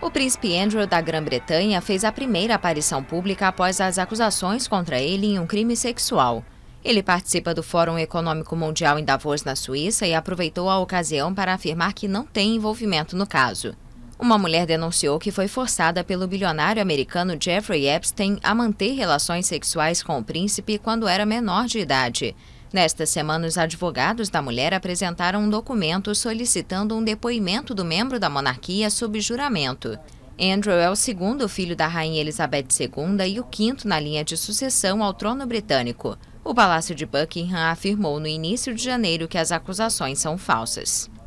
O príncipe Andrew da Grã-Bretanha fez a primeira aparição pública após as acusações contra ele em um crime sexual. Ele participa do Fórum Econômico Mundial em Davos, na Suíça, e aproveitou a ocasião para afirmar que não tem envolvimento no caso. Uma mulher denunciou que foi forçada pelo bilionário americano Jeffrey Epstein a manter relações sexuais com o príncipe quando era menor de idade. Nesta semana, os advogados da mulher apresentaram um documento solicitando um depoimento do membro da monarquia sob juramento. Andrew é o segundo filho da rainha Elizabeth II e o quinto na linha de sucessão ao trono britânico. O Palácio de Buckingham afirmou no início de janeiro que as acusações são falsas.